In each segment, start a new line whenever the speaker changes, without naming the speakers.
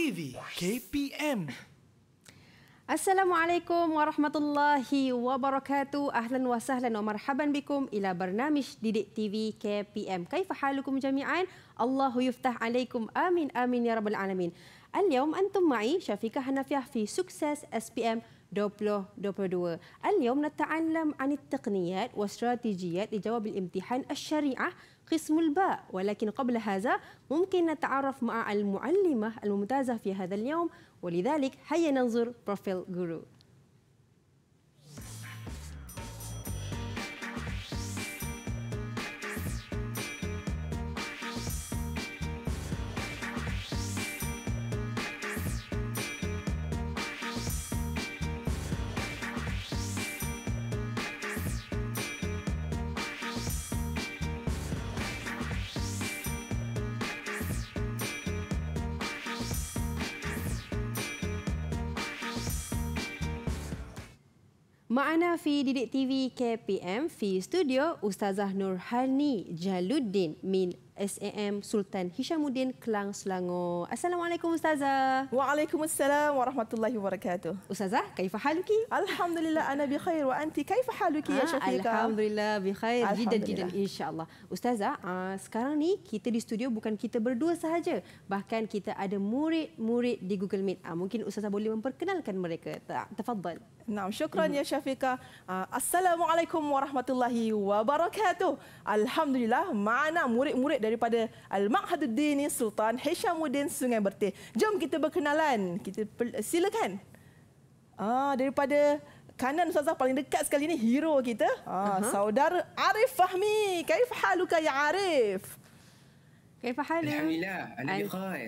TV KPM. Assalamualaikum warahmatullahi wabarakatuh. Ahlan wa sahlan wa marhaban bikum ila barnamij Didik TV KPM. Kaifa halukum jami'an? Allahu yuftah alaikum. Amin amin ya rabbal alamin. Al-yawm antum ma'i Syafiqah Hanafiah fi Sukses SPM 2022. Al-yawm nata'allam anit taqniyat wa strategiyat dijawab al-imtihan asy-syari'ah. Al قسم الباء ولكن قبل هذا ممكن نتعرف مع المعلمة الممتازة في هذا اليوم ولذلك هيا ننظر بروفيل جورو Ma'ana Fi Didik TV KPM Fi Studio Ustazah Nurhani Jaluddin min SAM Sultan Hishamuddin Kelang Selangor. Assalamualaikum ustazah. Waalaikumsalam warahmatullahi wabarakatuh. Ustazah, kaifa haluki? Alhamdulillah ana bi khair wa anti kaifa haluki ya ah, Syafiqah? Alhamdulillah bi khair jidan jidan insyaallah. Ustazah, uh, sekarang ni kita di studio bukan kita berdua sahaja, bahkan kita ada murid-murid di Google Meet. Uh, mungkin ustazah
boleh memperkenalkan mereka. Tafadhal. Naam, syukran ya Syafiqah. Assalamualaikum warahmatullahi wabarakatuh. Alhamdulillah, mana murid-murid daripada Al-Ma'haduddin Sultan Hishamuddin Sungai Bertih. Jom kita berkenalan. Kita silakan. Ah daripada kanan Ustazah paling dekat sekali ni hero kita. Ah uh-huh. saudara Arif Fahmi. Kaif haluka ya Arif? Kaif halu?
Alhamdulillah.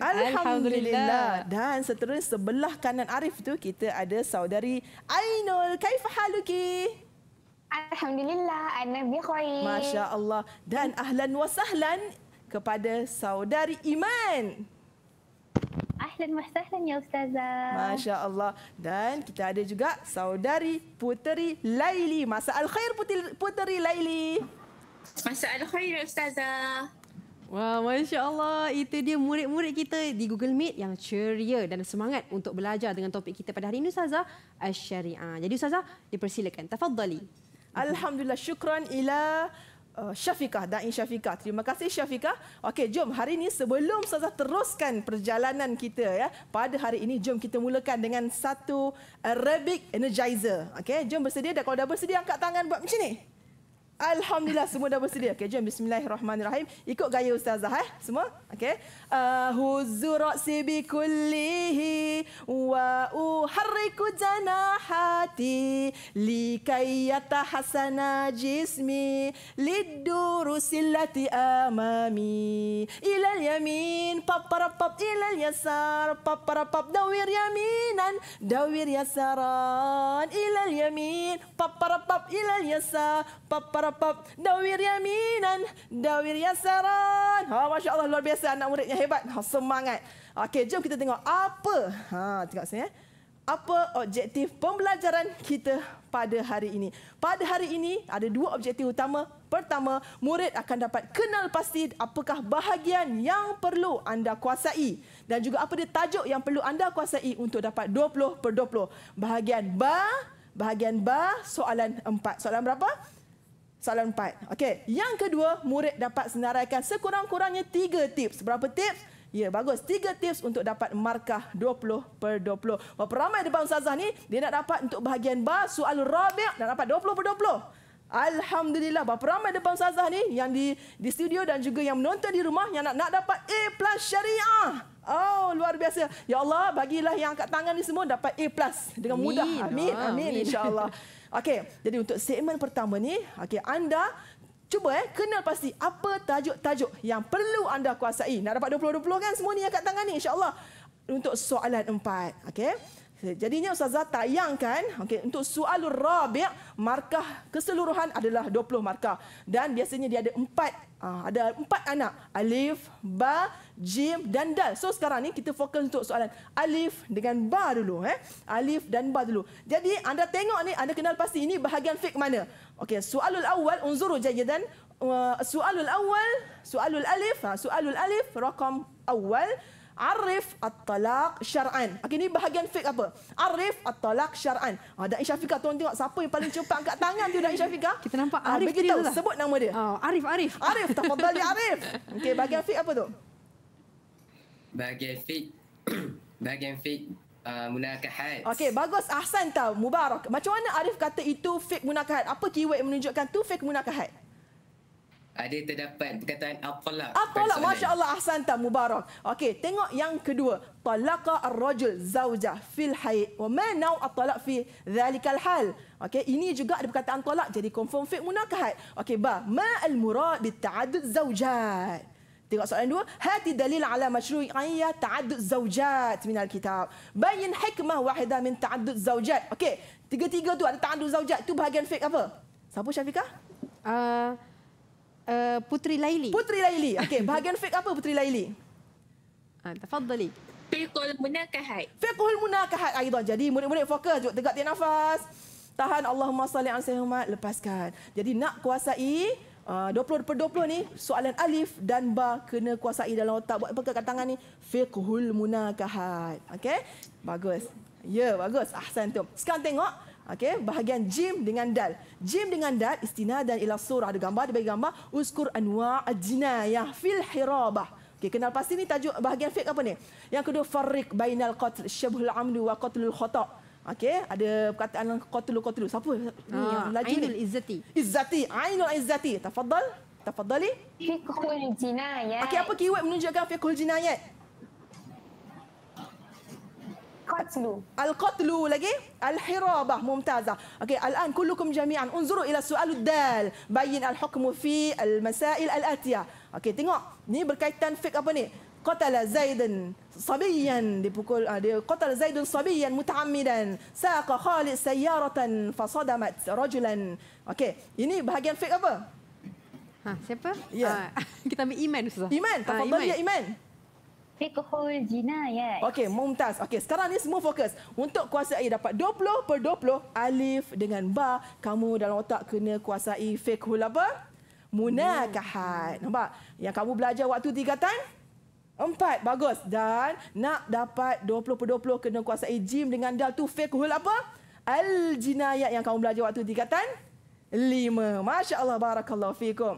Alhamdulillah.
Dan seterusnya sebelah kanan Arif tu kita ada saudari Ainul. Kaif haluki? Alhamdulillah, ana bi khair. Masya-Allah. Dan ahlan wa sahlan kepada saudari Iman. Ahlan wa sahlan ya ustazah. Masya Allah. Dan kita ada juga saudari puteri Laili. Masa al-khair puteri Laili. Masa al-khair ustazah. Wah,
Masya Allah. Itu dia murid-murid kita di Google Meet yang ceria dan semangat untuk belajar dengan topik kita pada hari ini, Ustazah. syariah. Jadi, Ustazah, dipersilakan. Tafadzali.
Alhamdulillah. Syukran ila Uh, Syafiqah, dan Syafiqah. Terima kasih Syafiqah. Okey, jom hari ini sebelum saya teruskan perjalanan kita ya. Pada hari ini jom kita mulakan dengan satu Arabic energizer. Okey, jom bersedia dan kalau dah bersedia angkat tangan buat macam ni. Alhamdulillah semua dah bersedia. Okey, jom bismillahirrahmanirrahim. Ikut gaya ustazah eh semua. Okey. Uh, huzura sibi kullihi wa uhariku janahati likayyata hasana jismi lidurusillati sillati amami ilal yamin paparapap ilal yasar paparapap dawir yaminan dawir yasaran ilal yamin paparapap ilal yasar paparapap pop dawir yaminan dawir yasaran ha masya Allah luar biasa anak muridnya hebat ha, semangat okey jom kita tengok apa ha tengok sini eh. apa objektif pembelajaran kita pada hari ini pada hari ini ada dua objektif utama pertama murid akan dapat kenal pasti apakah bahagian yang perlu anda kuasai dan juga apa dia tajuk yang perlu anda kuasai untuk dapat 20 per 20 bahagian ba Bahagian ba soalan 4. Soalan berapa? Soalan empat. Okay, yang kedua, murid dapat senaraikan sekurang-kurangnya tiga tips. Berapa tips? Ya, bagus. Tiga tips untuk dapat markah 20 per 20. Berapa ramai depan Ustazah ni? Dia nak dapat untuk bahagian bar, soal rabik, nak dapat 20 per 20. Alhamdulillah, berapa ramai depan Ustazah ni yang di di studio dan juga yang menonton di rumah yang nak nak dapat A plus syariah. Oh, luar biasa. Ya Allah, bagilah yang angkat tangan ni semua dapat A plus. Dengan mudah. Amin. Amin. Amin. Amin. InsyaAllah. Okey, jadi untuk segmen pertama ni, okey anda cuba eh kenal pasti apa tajuk-tajuk yang perlu anda kuasai. Nak dapat 20 20 kan semua ni angkat tangan ni insya-Allah. Untuk soalan empat, okey. Jadinya Ustazah tayangkan okay, untuk sualul rabi' markah keseluruhan adalah 20 markah. Dan biasanya dia ada empat ah, ada empat anak. Alif, Ba, Jim dan Dal. So sekarang ni kita fokus untuk soalan Alif dengan Ba dulu. Eh? Alif dan Ba dulu. Jadi anda tengok ni, anda kenal pasti ini bahagian fik mana. Okay, soalul awal, unzuru jayadan. Uh, soalul awal, soalul alif, ha, ah, soalul alif, rakam awal. Arif at-talak syar'an. Okey ni bahagian fiqh apa? Arif at-talak syar'an. Ah dan Isyafika tuan tengok siapa yang paling cepat angkat tangan tu dan Isyafika? Kita nampak ah, Arif ah, dia. Sebut nama dia. Oh, Arif Arif. Arif tafadhal ya Arif. Okay, bahagian fiqh apa tu?
Bahagian fiqh. bahagian fiqh uh,
munakahat. Okey bagus ahsan tau mubarak. Macam mana Arif kata itu fiqh munakahat? Apa keyword menunjukkan tu fiqh munakahat?
ada terdapat perkataan apalah. Apalah, Masya
Allah, Ahsanta, Mubarak. Okey, tengok yang kedua. Talaka ar-rajul zawjah fil haid. Wa ma naw at-talak fi dhalikal hal. Okey, ini juga ada perkataan talak. Jadi, confirm fit munakahat. Okey, ba. Ma al-murad bita'adud zawjah. Tengok soalan dua. Hati dalil ala masyru'iyah ta'adud zawjah. Minal kitab. Bayin hikmah wahidah min ta'adud zawjah. Okey, tiga-tiga tu ada ta'adud zawjah. Itu bahagian fake apa? Siapa Syafiqah? Uh, Eh, Putri Laili. Putri Laili. Okey, bahagian fake apa Putri Laili? Ah, tafadhali.
Fiqhul munakahat.
Fiqhul munakahat ayo Jadi murid-murid fokus juga tegak tiap nafas. Tahan Allahumma salli alaihi wasallam. lepaskan. Jadi nak kuasai ah, uh, 20 per 20 ni soalan alif dan ba kena kuasai dalam otak buat pegang kat tangan ni fiqhul munakahat. Okey? Bagus. Ya, yeah, bagus. Ahsan tu. Sekarang tengok Okey, bahagian jim dengan dal. Jim dengan dal istinadan ila surah ada gambar ada bagi gambar uskur anwa ajnayah fil hirabah. Okey, kenal pasti ni tajuk bahagian fiqh apa ni? Yang kedua farriq bainal qatl syabhul amdu wa qatlul khata. Okey, ada perkataan qatlu qatlu. Siapa? Ah, ni laju ni. Izzati. Izzati, ainul izzati. Tafadhal. Tafadhali. Fiqhul jinayat. Okey, apa keyword menunjukkan fiqhul jinayat? Al-Qatlu. Al-Qatlu lagi? Al-Hirabah, mumtazah. Okey, al-an kullukum jami'an. Unzuru ila su'alu dal. Bayin al-hukmu fi al-masail al-atiya. Okey, tengok. Ni berkaitan fik apa ni? Qatala Zaidan sabiyan dipukul uh, ah, dia qatala Zaidan sabiyan mutaammidan saqa Khalid sayyaratan fasadamat rajulan. Okey, ini bahagian fik apa? Ha, siapa? Yeah. Ya. kita ambil iman Iman, ah, tafadhal uh, ya iman. Fikhul jinayat. Okey, Mumtaz. Okey, sekarang ni semua fokus. Untuk kuasai dapat 20 per 20, alif dengan ba, kamu dalam otak kena kuasai fikhul apa? Muna kahat. Hmm. Nampak? Yang kamu belajar waktu tiga tahun Empat, bagus. Dan nak dapat 20 per 20, kena kuasai jim dengan dal tu fikhul apa? Al-jinayat yang kamu belajar waktu tiga tahun Lima. Masya Allah, barakallahu fikum.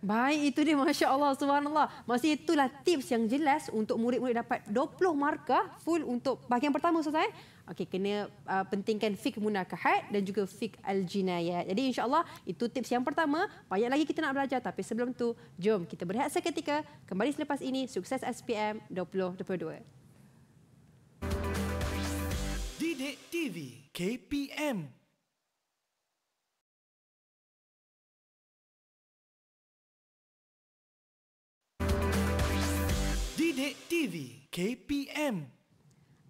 Baik itu dia Masya Allah Subhanallah Maksudnya
itulah tips yang jelas Untuk murid-murid dapat 20 markah Full untuk bahagian pertama Ustaz eh? Okey, kena uh, pentingkan fiqh munakahat dan juga fiqh al-jinayat. Jadi Allah itu tips yang pertama. Banyak lagi kita nak belajar tapi sebelum tu jom kita berehat seketika. Kembali selepas ini, sukses SPM 2022.
Didik TV KPM
Didik TV KPM.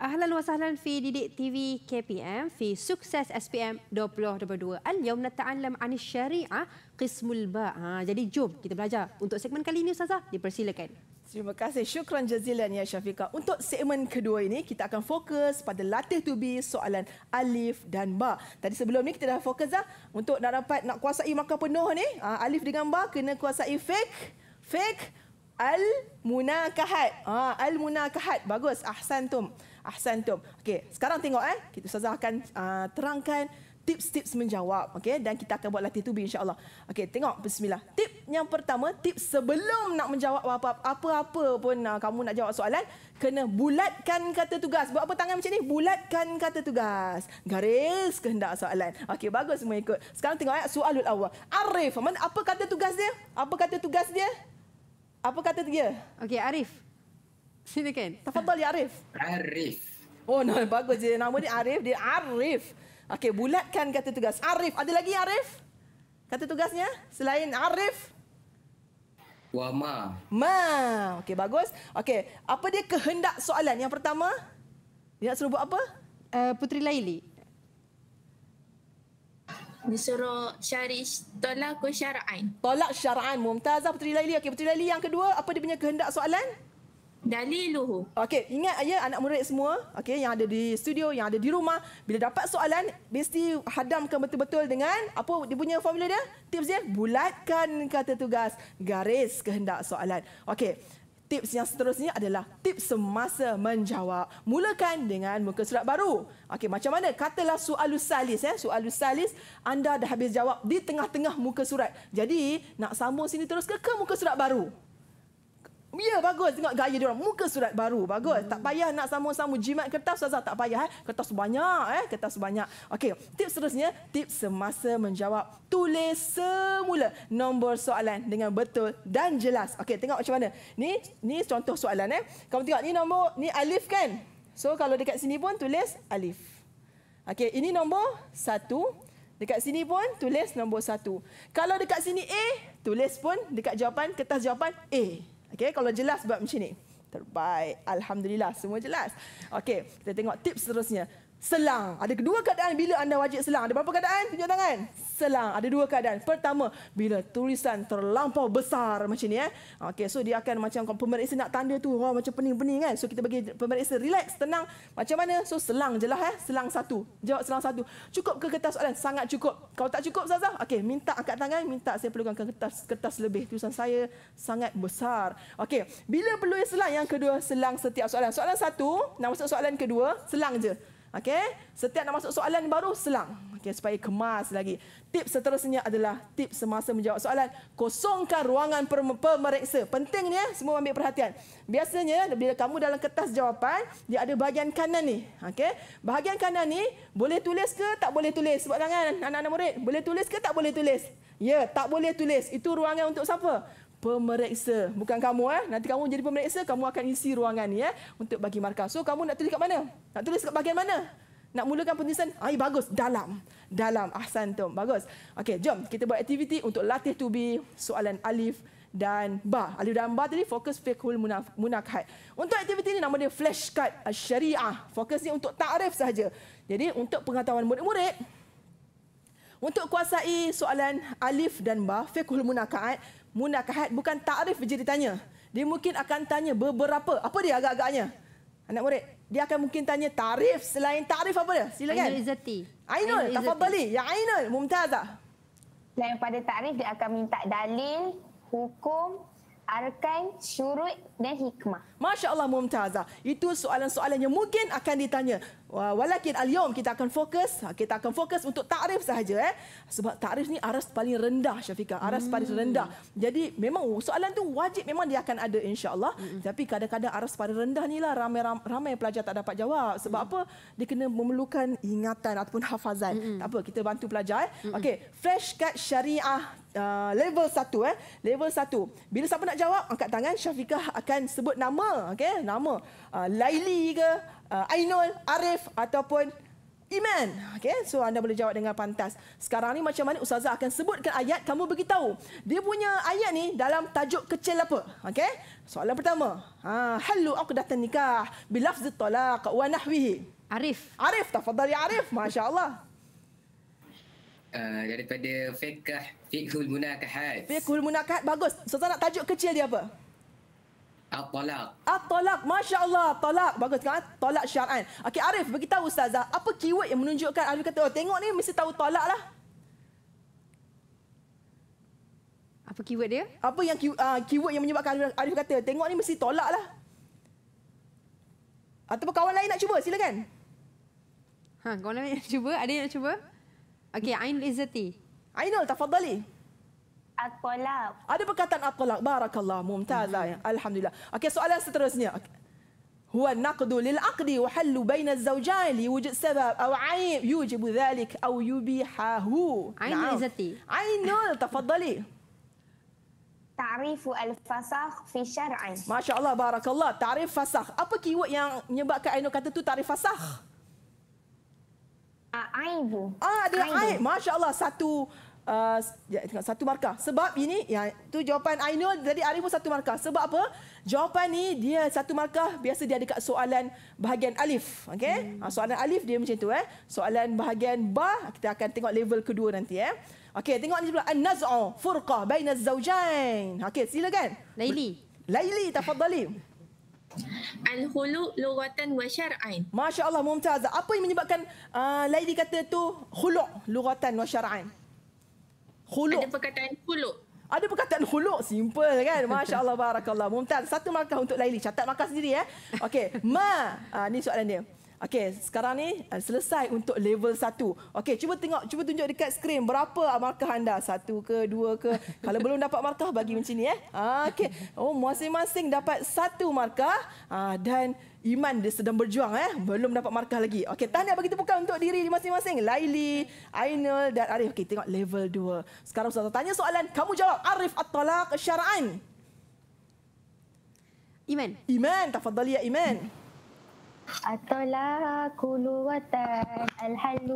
Ahlan wa sahlan fi Didik TV KPM fi Sukses SPM 2022. Al-yawm nata'allam an syari'ah qismul ba'. Ha, jadi jom kita belajar. Untuk segmen kali ini Ustazah, dipersilakan.
Terima kasih. Syukran jazilan ya Syafiqah. Untuk segmen kedua ini, kita akan fokus pada latih to soalan alif dan ba. Tadi sebelum ni kita dah fokus dah. Untuk nak dapat nak kuasai markah penuh ni, ah, alif dengan ba kena kuasai fake. Fake al munakahat. Ha, al munakahat bagus. Ahsan tum. Ahsan tum. Okey, sekarang tengok eh. Kita ustazah akan uh, ah, terangkan tips-tips menjawab. Okey, dan kita akan buat latihan tubi insya-Allah. Okey, tengok bismillah. Tip yang pertama, tip sebelum nak menjawab apa-apa pun uh, kamu nak jawab soalan, kena bulatkan kata tugas. Buat apa tangan macam ni? Bulatkan kata tugas. Garis kehendak soalan. Okey, bagus semua ikut. Sekarang tengok eh soalul awal. Arif, apa kata tugas dia? Apa kata tugas dia? Apa kata dia? Okey, Arif. Silakan. Tafadhal ya Arif.
Arif.
Oh, no, bagus je. Nama dia Arif, dia Arif. Okey, bulatkan kata tugas. Arif, ada lagi Arif? Kata tugasnya selain Arif? Wa ma. Ma. Okey, bagus. Okey, apa dia kehendak soalan? Yang pertama, dia nak suruh buat apa? Uh, eh, Puteri Laili disuruh syarish tolak ke syara'an. Tolak syara'an. Mumtazah Puteri Laili. Okey, Puteri Laili yang kedua, apa dia punya kehendak soalan? Daliluhu. Okey, ingat ya anak murid semua, Okay, yang ada di studio, yang ada di rumah, bila dapat soalan, mesti hadamkan betul-betul dengan apa dia punya formula dia? Tips dia, bulatkan kata tugas, garis kehendak soalan. Okey, tips yang seterusnya adalah tips semasa menjawab. Mulakan dengan muka surat baru. Okey, macam mana? Katalah soal salis. ya, Soal salis, anda dah habis jawab di tengah-tengah muka surat. Jadi, nak sambung sini terus ke ke muka surat baru? Ya, yeah, bagus. Tengok gaya dia orang. Muka surat baru. Bagus. Hmm. Tak payah nak sama-sama jimat kertas, Ustazah. Tak payah. Eh? Kertas banyak. Eh? Kertas banyak. Okey. Tips seterusnya. Tips semasa menjawab. Tulis semula nombor soalan dengan betul dan jelas. Okey, tengok macam mana. Ni, ni contoh soalan. Eh? Kamu tengok ni nombor. Ni alif kan? So, kalau dekat sini pun tulis alif. Okey, ini nombor satu. Dekat sini pun tulis nombor satu. Kalau dekat sini A, tulis pun dekat jawapan, kertas jawapan A. Okey, kalau jelas buat macam ni. Terbaik. Alhamdulillah, semua jelas. Okey, kita tengok tips seterusnya. Selang. Ada kedua keadaan bila anda wajib selang. Ada berapa keadaan? Tunjuk tangan. Selang. Ada dua keadaan. Pertama, bila tulisan terlampau besar macam ni. Eh. Okay, so dia akan macam pemeriksa nak tanda tu. Wah, oh, macam pening-pening kan. So kita bagi pemeriksa relax, tenang. Macam mana? So selang je lah. Eh. Selang satu. Jawab selang satu. Cukup ke kertas soalan? Sangat cukup. Kalau tak cukup, Zazah? Okay, minta angkat tangan. Minta saya perlukan kertas kertas lebih. Tulisan saya sangat besar. Okay, bila perlu selang? Yang kedua, selang setiap soalan. Soalan satu, nak masuk soalan kedua, selang je. Okey, setiap nak masuk soalan baru selang. Okey, supaya kemas lagi. Tip seterusnya adalah tip semasa menjawab soalan, kosongkan ruangan pemeriksa. Penting ni ya, semua ambil perhatian. Biasanya bila kamu dalam kertas jawapan, dia ada bahagian kanan ni. Okey. Bahagian kanan ni boleh tulis ke tak boleh tulis? Sebab tangan anak-anak murid, boleh tulis ke tak boleh tulis? Ya, tak boleh tulis. Itu ruangan untuk siapa? pemeriksa. Bukan kamu eh. Nanti kamu jadi pemeriksa, kamu akan isi ruangan ni eh untuk bagi markah. So kamu nak tulis kat mana? Nak tulis kat bahagian mana? Nak mulakan penulisan? Ai bagus, dalam. Dalam ahsan tu. Bagus. Okey, jom kita buat aktiviti untuk latih to be soalan alif dan ba. Alif dan ba tadi fokus fiqhul munakahat. Untuk aktiviti ni nama dia flashcard syariah. Fokus ni untuk takrif saja. Jadi untuk pengetahuan murid-murid untuk kuasai soalan alif dan ba fiqhul munakahat munakahat bukan takrif je ditanya. Dia mungkin akan tanya beberapa. Apa dia agak-agaknya? Anak murid. Dia akan mungkin tanya tarif selain tarif apa dia? Silakan. Ainul
Izzati. Ainul, tak apa beli.
Ya Ainul, mumtazah. Selain pada tarif, dia akan minta dalil, hukum, arkan, syurut dan hikmah. Masya Allah Mumtazah. Itu soalan-soalan yang mungkin akan ditanya. Walakin al-yawm kita akan fokus, ha, kita akan fokus untuk tarif sahaja. Eh? Sebab tarif ni aras paling rendah Syafiqah, aras hmm. paling rendah. Jadi memang soalan tu wajib memang dia akan ada insya Allah. Hmm. Tapi kadang-kadang aras paling rendah ni lah ramai, ramai pelajar tak dapat jawab. Sebab hmm. apa? Dia kena memerlukan ingatan ataupun hafazan. Hmm. Tak apa, kita bantu pelajar. Eh? Hmm. Okey, flashcard syariah uh, level 1 eh level 1 bila siapa nak jawab angkat tangan Syafiqah akan sebut nama okey nama uh, Laili ke uh, Ainul Arif ataupun Iman. Okay, so anda boleh jawab dengan pantas. Sekarang ni macam mana Ustazah akan sebutkan ayat, kamu beritahu. Dia punya ayat ni dalam tajuk kecil apa? Okay, soalan pertama. Ha, Halu aqdatan nikah bilafzit talaq wa nahwihi. Arif. Arif, tafadhal ya Arif. Masya Allah.
Ah, daripada fiqh fiqhul
munakahat. Fiqhul munakahat bagus. Saya nak tajuk kecil dia apa? At-talak. At-talak. Masya-Allah, talak. Bagus kan? Talak syar'an. Okey Arif, beritahu ustazah, apa keyword yang menunjukkan Arif kata, "Oh, tengok ni mesti tahu talak lah." Apa keyword dia? Apa yang uh, keyword yang menyebabkan Arif kata, "Tengok ni mesti talak lah." Atau kawan lain nak cuba, silakan. Ha, kawan lain nak cuba? Ada yang nak cuba? Okey, Ain Izzati. Ainul, tafadhali. At-Tolak. Ada perkataan at-Tolak. Barakallah. Mumtaz. Hmm. Alhamdulillah. Okey, soalan seterusnya. Okay. هو النقد للعقد وحل بين الزوجين ليوجد سبب أو عيب يوجب ذلك أو يبيحه عين نعم. عزتي عين تفضلي تعريف الفسخ في شرع ما شاء الله بارك الله تعريف فسخ apa keyword yang menyebabkan Aino kata tu tarif fasakh Ah, Aib. Ah, dia Aib. Masya Allah satu uh, satu markah. Sebab ini yang tu jawapan Ainul tadi Arif pun satu markah. Sebab apa? Jawapan ni dia satu markah biasa dia ada kat soalan bahagian alif. Okey? Hmm. Ah, soalan alif dia macam tu eh. Soalan bahagian ba kita akan tengok level kedua nanti eh. Okey, tengok ni sebelah an-naz'u furqa bainaz zawjain. Okey, silakan. Laili. Laili tafadhali. Al-hulu lughatan wa syar'ain. Masya-Allah mumtaz. Apa yang menyebabkan uh, lady kata tu khulu' lughatan wa syar'ain? Khulu'. Ada perkataan khulu'. Ada perkataan khuluk simple kan. Masya Allah, Barakallah. Mumtaz, satu markah untuk Laili. Catat markah sendiri ya. Okey. Ma. Ha, ni soalan dia. Okey, sekarang ni eh, selesai untuk level 1. Okey, cuba tengok, cuba tunjuk dekat skrin berapa markah anda? Satu ke, dua ke? Kalau belum dapat markah, bagi macam ni. Eh. Ah, okey, oh, masing-masing dapat satu markah uh, dan Iman dia sedang berjuang. Eh. Belum dapat markah lagi. Okey, tanya bagi tepukan untuk diri masing-masing. Laili, Ainul dan Arif. Okey, tengok level 2. Sekarang saya tanya soalan, kamu jawab Arif At-Tolak Syara'an. Iman. Iman, tafadhali ya Iman. Hmm. الطلاق الوطن
الحل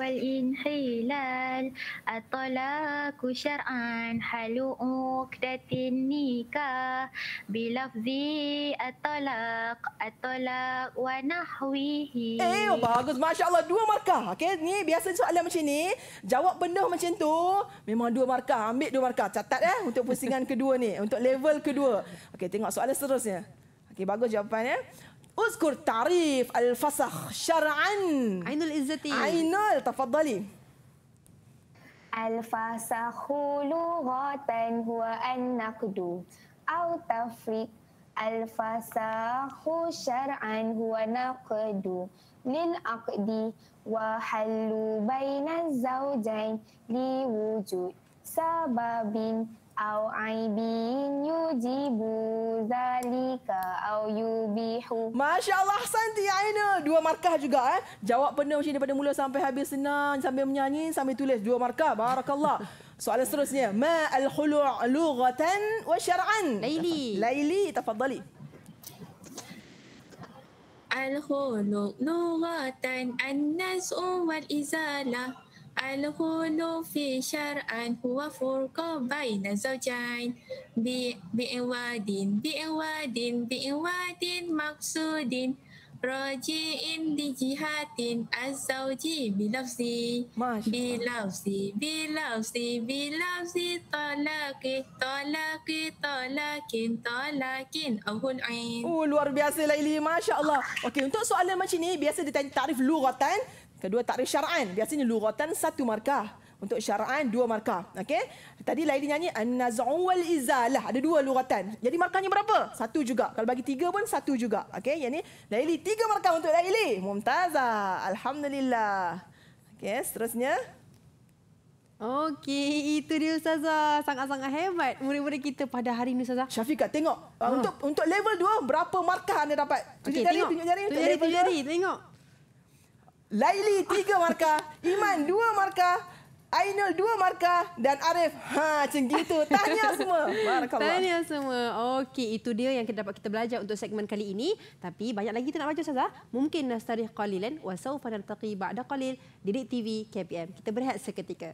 والانحلال الطلاق شرعا حل عقدة النكاح بلفظ الطلاق الطلاق ونحوه ايوه bagus
masya Allah dua markah okey ni biasa soalan macam ni jawab benda macam tu memang dua markah ambil dua markah catat eh untuk pusingan kedua ni untuk level kedua okey tengok soalan seterusnya okey bagus jawapannya eh? اذكر تعريف الفسخ شرعا عين الإزتي عين تفضلي
الفسخ لغة هو النقد أو تفريق الفسخ شرعا هو نقد للعقد وحل بين الزوجين لوجود سبب أو عيب يجيب ذلك أو يبيح ما شاء الله
حسنتي يا عينة markah juga eh jawab penuh, macam daripada mula sampai habis senang sambil menyanyi sambil tulis dua markah barakallah soalan seterusnya ma al khulu lughatan wa syar'an laili laili tafadhali
al khulu lughatan an nas'u wal izalah Al-hulu fi syar'an huwa furqa baina zawjain bi bi'wadin bi'wadin bi'wadin maqsudin Raji'in di jihatin talakin,
talakin Ahul'in Oh, luar biasa Laili, Masya Allah Okay untuk soalan macam ni Biasa dia tarif lurah Kedua takrif syara'an. Biasanya luratan satu markah. Untuk syara'an dua markah. Okey. Tadi Laili nyanyi an-naz'u wal izalah. Ada dua luratan. Jadi markahnya berapa? Satu juga. Kalau bagi tiga pun satu juga. Okey. Yang ni Laili tiga markah untuk Laili. Mumtazah. Alhamdulillah. Okey. Seterusnya. Okey, itu dia Ustazah. Sangat-sangat hebat murid-murid kita pada hari ini Ustazah. Syafiqah, tengok. Uh, Untuk untuk level 2, berapa markah anda dapat? Tunjuk okay, jari, tengok. tunjuk jari. Tunjuk jari, tunjuk jari. Tengok. Laili tiga markah, Iman dua markah, Ainul dua markah dan Arif ha macam gitu. Tahniah semua. Barakallah. Tahniah semua. Okey, itu dia yang kita dapat
kita belajar untuk segmen kali ini. Tapi banyak lagi kita nak belajar Ustazah. Mungkin nastarih qalilan wa sawfa nartaqi ba'da qalil. Didik TV KPM. Kita berehat seketika.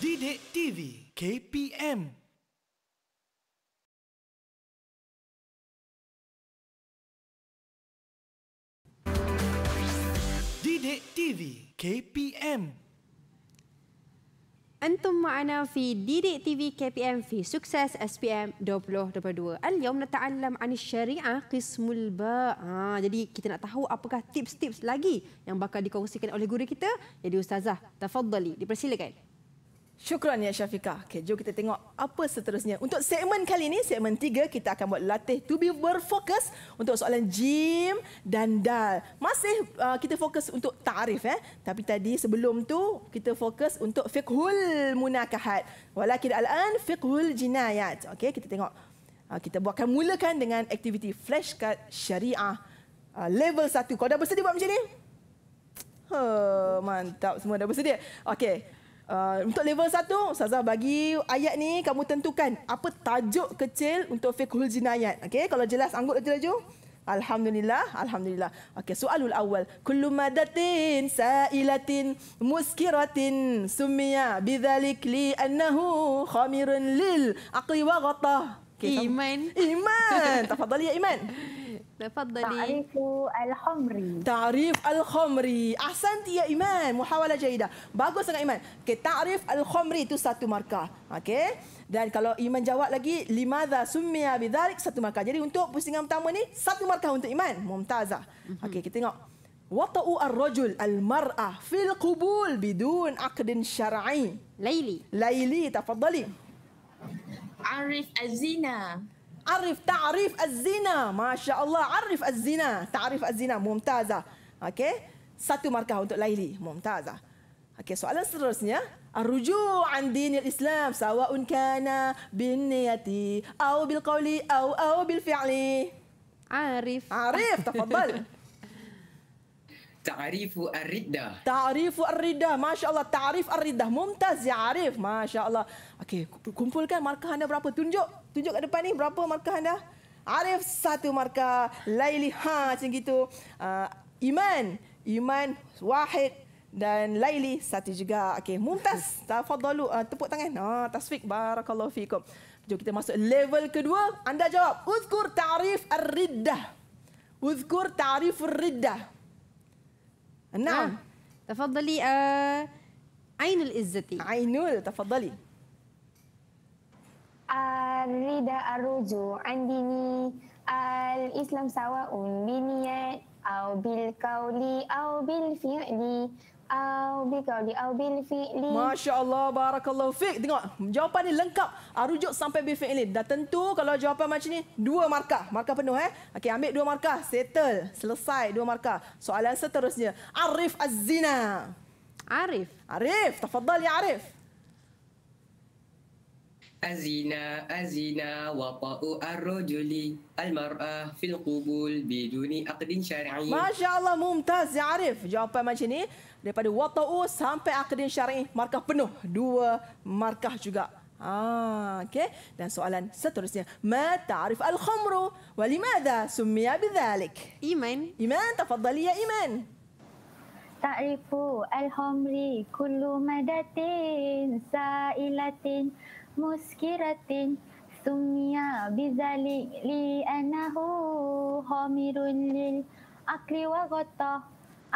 Didik TV KPM.
Sidik TV KPM
Antum ma'ana fi Didik TV KPM fi Sukses SPM 2022. Al-yawm nata'allam anis syari'ah qismul ba. Ha, jadi kita nak tahu apakah tips-tips lagi yang bakal dikongsikan oleh guru kita. Jadi Ustazah, tafadhali.
Dipersilakan. Syukran ya Syafiqah. Okay, jom kita tengok apa seterusnya. Untuk segmen kali ini, segmen tiga, kita akan buat latih to be berfokus untuk soalan gym dan dal. Masih uh, kita fokus untuk ta'rif. Eh? Tapi tadi sebelum tu kita fokus untuk fiqhul munakahat. Walakin al-an fiqhul jinayat. Okey, kita tengok. Uh, kita buatkan mulakan dengan aktiviti flashcard syariah uh, level satu. Kau dah bersedia buat macam ni? Huh, mantap, semua dah bersedia. Okay uh, untuk level 1 ustazah bagi ayat ni kamu tentukan apa tajuk kecil untuk fiqhul jinayat okey kalau jelas anggut laju-laju Alhamdulillah, Alhamdulillah. Okey, soalul awal. Kullu madatin sa'ilatin muskiratin sumia bidhalik li annahu khamirun lil aqli wa ghatah. Okay, iman. Iman. Tafadhali ya Iman.
تفضلي تعريف
الخمري تعريف الخمري احسنت يا ايمان محاوله جيده bagus sangat ايمان okay, تعريف الخمري itu satu markah okey Dan kalau Iman jawab lagi, limadha summiya bidharik, satu markah. Jadi untuk pusingan pertama ni, satu markah untuk Iman. Mumtazah. Mhm. Okey, kita tengok. Wata'u ar-rajul al mar'a fil qubul bidun akdin syara'i. Laili. Laili, tafadhali.
Arif az-zina
arif ta'rif az-zina. Masya-Allah, arif az-zina. Ta'rif az-zina mumtaza. Okey. Satu markah untuk Laili, mumtaza. Okey, soalan seterusnya, ar-ruju' an dinil Islam sawa'un kana bin niyati aw bil qawli aw aw bil fi'li. Arif. Arif, tafadhal.
Ta'rifu ar-ridah.
Ta'rifu ar-ridah. Masya Allah. Ta'rif ar-ridah. Mumtaz ya Arif. Masya Allah. Okey. Kumpulkan markah anda berapa. Tunjuk. Tunjuk kat depan ni berapa markah anda? Arif satu markah, Laili ha macam gitu. Uh, Iman, Iman Wahid dan Laili satu juga. Okey, Mumtaz, tafadhalu uh, tepuk tangan. Ha, ah, tasfik barakallahu fikum. Jom kita masuk level kedua. Anda jawab, uzkur ta'rif ar-riddah. Uzkur ta'rif ar-riddah. Enam. Ah, tafadhali a uh, Ainul Izzati. Ainul, tafadhali.
Ah, ar-rida
aruju an al-islam sawa um biniyat eh, au bil qawli au bil fi'li au bi qawli au bil fi'li
Masya-Allah Barakallah fik tengok jawapan ni lengkap Arujo sampai bil ini. dah tentu kalau jawapan macam ni dua markah markah penuh eh Okay, ambil dua markah settle selesai dua markah soalan seterusnya arif Azina. Arif Arif tafadhal ya Arif
Azina, azina, wapau ar-rajuli Al-mar'ah fil qubul biduni akdin syari'i Masya
Allah, Mumtaz Ya'rif Jawapan macam ni Daripada wapau sampai akdin syari'i Markah penuh Dua markah juga Ah, okay. Dan soalan seterusnya, ma ta'rif al-khamru wa limadha summiya bidzalik? Iman. Iman, tafadhali ya Iman. Ta'rifu al-khamri kullu
madatin sa'ilatin muskiratin sumia bizalik li anahu hamirun lil akli
wa ghatta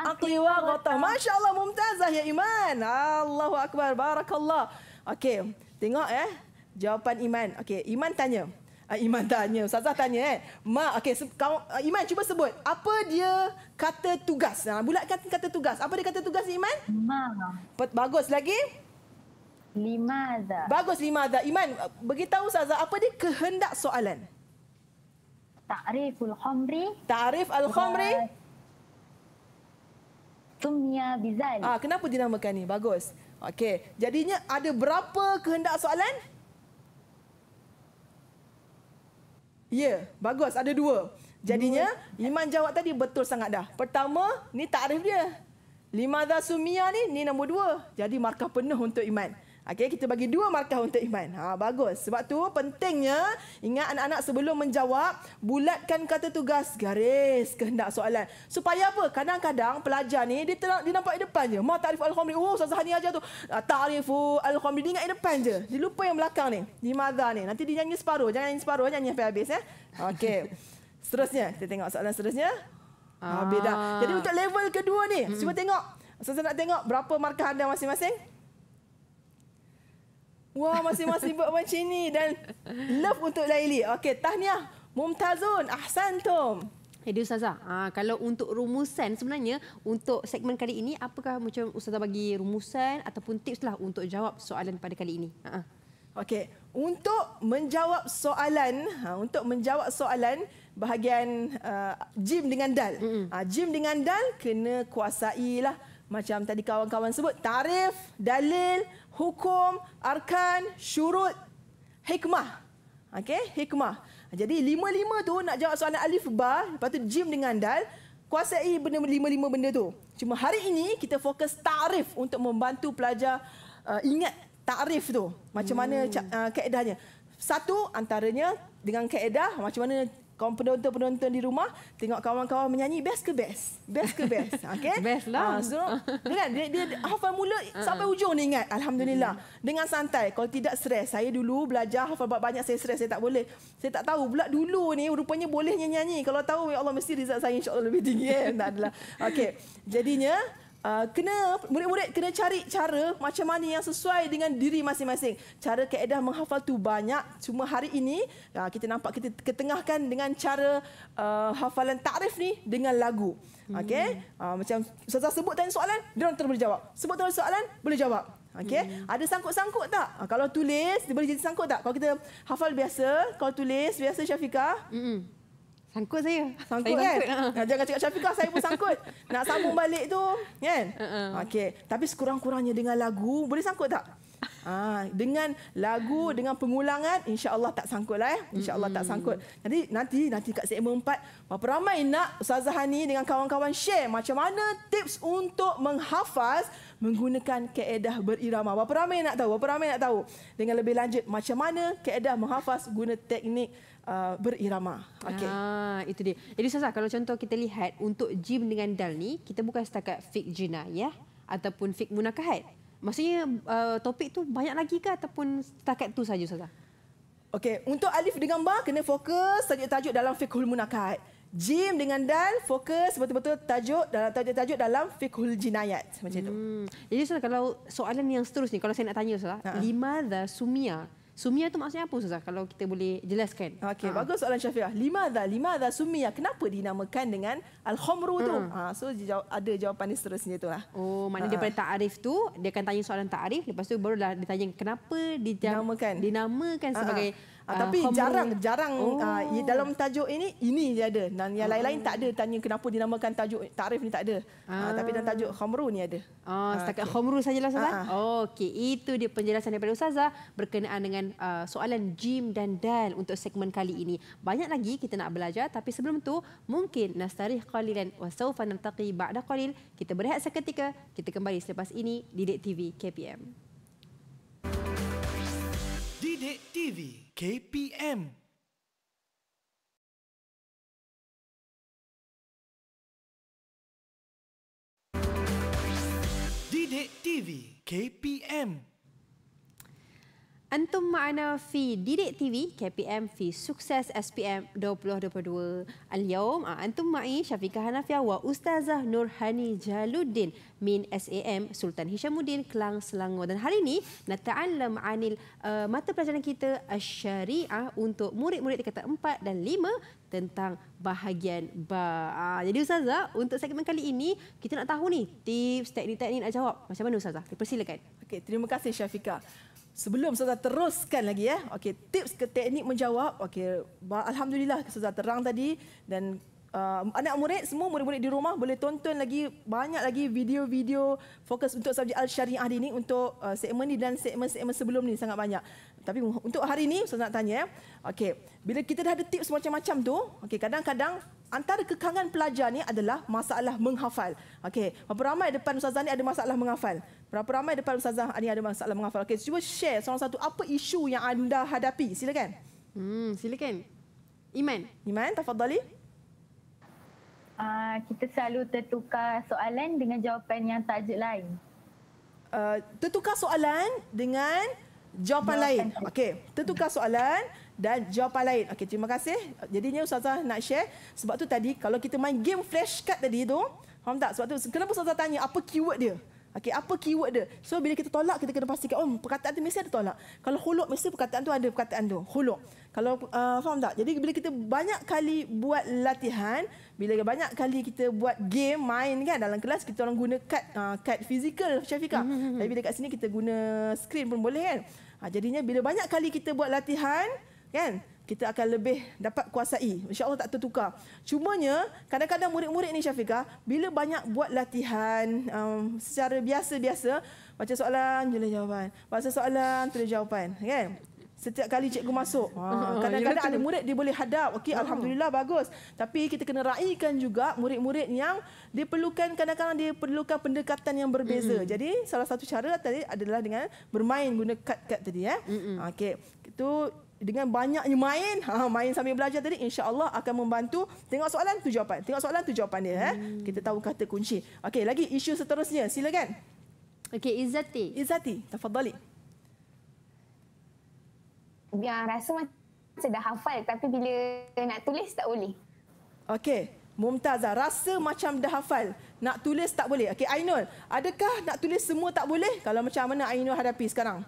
akli wa ghatta masyaallah mumtazah ya iman allahu akbar barakallah okey tengok eh jawapan iman okey iman tanya uh, iman tanya ustazah tanya eh ma okey kau uh, ah, iman cuba sebut apa dia kata tugas ha bulatkan kata tugas apa dia kata tugas iman ma Pet- bagus lagi limadha. Bagus limadha. Iman, beritahu Saza apa dia kehendak soalan? Ta'riful khamri. Ta'rif al-khamri. Tumya bizal. Ah, kenapa dinamakan ni? Bagus. Okey. Jadinya ada berapa kehendak soalan? Ya, yeah, bagus. Ada dua. Jadinya, Iman jawab tadi betul sangat dah. Pertama, ni takrif dia. Lima dah sumia ni, ni nombor dua. Jadi markah penuh untuk Iman. Okay, kita bagi dua markah untuk iman. Ha, bagus. Sebab tu pentingnya, ingat anak-anak sebelum menjawab, bulatkan kata tugas, garis kehendak soalan. Supaya apa? Kadang-kadang pelajar ni, dia, terang, dia nampak di depan je. Ma ta'rifu al-khomri. Oh, Ustaz Zahani ajar tu. Ah, ta'rifu al-khomri. Dia ingat di depan je. Dia lupa yang belakang ni. Di mazah ni. Nanti dia nyanyi separuh. Jangan nyanyi separuh. Nyanyi sampai habis. Eh? Okey. Seterusnya, kita tengok soalan seterusnya. Ah. Habis dah. Jadi untuk level kedua ni, hmm. cuba tengok. Saya nak tengok berapa markah anda masing-masing? Wah, masih-masih buat macam ni dan love untuk Laili. Okey, tahniah Mumtazun Ahsan Ahsantum. Jadi Ustazah, ah, kalau untuk
rumusan sebenarnya untuk segmen kali ini, apakah macam Ustazah bagi rumusan ataupun tips
lah untuk jawab soalan pada kali ini? Ah, ah. Okey, untuk menjawab soalan, untuk menjawab soalan bahagian Jim uh, dengan Dal. Jim mm-hmm. dengan Dal kena kuasailah macam tadi kawan-kawan sebut tarif, dalil, hukum, arkan, syurut, hikmah. Okey, hikmah. Jadi lima-lima tu nak jawab soalan alif ba, lepas tu jim dengan dal, kuasai benda lima-lima benda tu. Cuma hari ini kita fokus takrif untuk membantu pelajar uh, ingat takrif tu. Macam hmm. mana uh, kaedahnya. Satu antaranya dengan kaedah macam mana kawan penonton-penonton di rumah tengok kawan-kawan menyanyi best ke best best ke best okey best lah uh, so dengan dia, dia hafal mula ah. sampai hujung ni ingat alhamdulillah hmm. dengan santai kalau tidak stres saya dulu belajar hafal banyak saya stres saya tak boleh saya tak tahu pula dulu ni rupanya boleh nyanyi kalau tahu ya Allah mesti result saya insya lebih tinggi kan eh? tak adalah okey jadinya Ah, kena murid-murid kena cari cara macam mana yang sesuai dengan diri masing-masing. Cara kaedah menghafal tu banyak. Cuma hari ini uh, kita nampak kita ketengahkan dengan cara uh, hafalan takrif ni dengan lagu. Hmm. Okey? Uh, macam saya sebut tanya soalan, dia orang boleh jawab. Sebut tanya soalan, boleh jawab. Okey? Hmm. Ada sangkut-sangkut tak? Uh, kalau tulis, dia boleh jadi sangkut tak? Kalau kita hafal biasa, kalau tulis biasa Syafika, hmm. Sangkut saya. Sangkut saya kan? Sangkut, ah. ha. Jangan cakap Syafiqah, saya pun sangkut. Nak sambung balik tu, kan? Uh-uh. Okey. Tapi sekurang-kurangnya dengan lagu, boleh sangkut tak? Ah, dengan lagu dengan pengulangan insyaallah tak sangkut lah eh. Insyaallah tak hmm. sangkut. Jadi nanti nanti kat segmen empat, berapa ramai nak Ustazah Hani dengan kawan-kawan share macam mana tips untuk menghafaz menggunakan kaedah berirama. Berapa ramai nak tahu? Berapa ramai nak tahu? Dengan lebih lanjut macam mana kaedah menghafaz guna teknik uh, berirama. okey. Ah, itu dia. Jadi Ustazah, kalau contoh kita lihat untuk jim
dengan dal ni, kita bukan setakat fik jina ya? Ataupun fik munakahat. Maksudnya uh, topik tu banyak lagi ke ataupun setakat tu saja Ustazah?
Okey, untuk alif dengan ba kena fokus tajuk-tajuk dalam fikhul munakahat. Jim dengan dal fokus betul-betul tajuk dalam tajuk-tajuk dalam fikhul jinayat macam hmm. tu. Jadi Ustazah kalau soalan yang seterusnya kalau saya nak tanya Ustazah, ha. lima dha sumia Sumia itu maksudnya apa Ustazah kalau kita boleh jelaskan? Okey, ha. bagus soalan Syafiah. Lima dah, lima dah Sumia. Kenapa dinamakan dengan al Khomru tu? Hmm. Ha, so jaw- ada jawapan dia seterusnya tu lah. Oh, maknanya ha. daripada ta'arif tu, dia akan tanya soalan ta'arif. Lepas tu barulah dia tanya kenapa dinamakan, dinamakan ha, ha. sebagai... Ha. Uh, tapi ah, homo. jarang jarang ah, oh. uh, dalam tajuk ini ini dia ada dan yang oh. lain-lain oh. tak ada tanya kenapa dinamakan tajuk takrif ni tak ada. Ah. Uh, tapi dalam tajuk khamru ni ada. Oh, setakat okay. khamru sajalah ustaz. Uh-huh. Okey,
itu dia penjelasan daripada ustazah berkenaan dengan uh, soalan jim dan Dan untuk segmen kali ini. Banyak lagi kita nak belajar tapi sebelum tu mungkin nastarih qalilan wa sawfa nantaqi ba'da qalil. Kita berehat seketika. Kita kembali selepas ini di Dek TV KPM.
Didik TV KPM.
Didik TV KPM.
Antum Ma'ana Fi Didik TV KPM Fi Sukses SPM 2022 Al-Yawm Antum Ma'i Syafiqah Hanafiah Wa Ustazah Nurhani Jaluddin Min SAM Sultan Hishamuddin Kelang Selangor Dan hari ini Nata'alam Anil uh, Mata pelajaran kita Asyari'ah Untuk murid-murid Dekat 4 dan 5 Tentang Bahagian ba. Uh, jadi Ustazah Untuk segmen kali ini Kita nak tahu ni Tips teknik-teknik nak jawab Macam mana Ustazah Dipersilakan okay, Terima
kasih Syafiqah Sebelum saya teruskan lagi ya. Okey, tips ke teknik menjawab. Okey, alhamdulillah saya terang tadi dan uh, anak murid semua murid-murid di rumah boleh tonton lagi banyak lagi video-video fokus untuk subjek al-syariah ini untuk uh, segmen ini dan segmen-segmen sebelum ni sangat banyak. Tapi untuk hari ini saya nak tanya ya. Okey, bila kita dah ada tips macam-macam tu, okey kadang-kadang antara kekangan pelajar ni adalah masalah menghafal. Okey, berapa ramai depan ustazah ni ada masalah menghafal? Berapa ramai depan ustazah ni ada masalah menghafal? Okey, cuba share seorang satu apa isu yang anda hadapi. Silakan. Hmm, silakan. Iman. Iman, tafadhali. Uh, kita selalu tertukar soalan dengan jawapan yang tajuk lain. Uh, tertukar soalan dengan jawapan, jawapan lain. Okey, tertukar soalan dan jawapan lain. Okey, terima kasih. Jadinya Ustazah nak share. Sebab tu tadi, kalau kita main game flash flashcard tadi tu, faham tak? Sebab tu, kenapa Ustazah tanya apa keyword dia? Okey, apa keyword dia? So, bila kita tolak, kita kena pastikan, oh, perkataan tu mesti ada tolak. Kalau huluk, mesti perkataan tu ada perkataan tu. Huluk. Kalau, uh, faham tak? Jadi, bila kita banyak kali buat latihan, bila banyak kali kita buat game, main kan, dalam kelas, kita orang guna kad, uh, kad fizikal, Syafiqah. Hmm, hmm, hmm, Tapi, bila kat sini, kita guna screen pun boleh kan? Ha, jadinya, bila banyak kali kita buat latihan, kan kita akan lebih dapat kuasai Allah tak tertukar cumanya kadang-kadang murid-murid ni Syafiqah bila banyak buat latihan um, secara biasa-biasa baca soalan tulis lah jawapan baca soalan tulis jawapan kan setiap kali cikgu masuk ha, ya, kadang-kadang ada murid dia boleh hadap okey oh. alhamdulillah bagus tapi kita kena raikan juga murid-murid yang diperlukan kadang-kadang dia perlukan pendekatan yang berbeza mm-hmm. jadi salah satu cara tadi adalah dengan bermain guna kad-kad tadi eh mm-hmm. okey itu dengan banyaknya main ha main sambil belajar tadi insyaallah akan membantu tengok soalan tu jawapan tengok soalan tu jawapan dia eh hmm. kita tahu kata kunci okey lagi isu seterusnya silakan okey izati izati tafadhali ya rasa macam dah hafal tapi bila nak tulis tak boleh okey mumtazah rasa macam dah hafal nak tulis tak boleh okey ainul adakah nak tulis semua tak boleh kalau macam mana ainul hadapi sekarang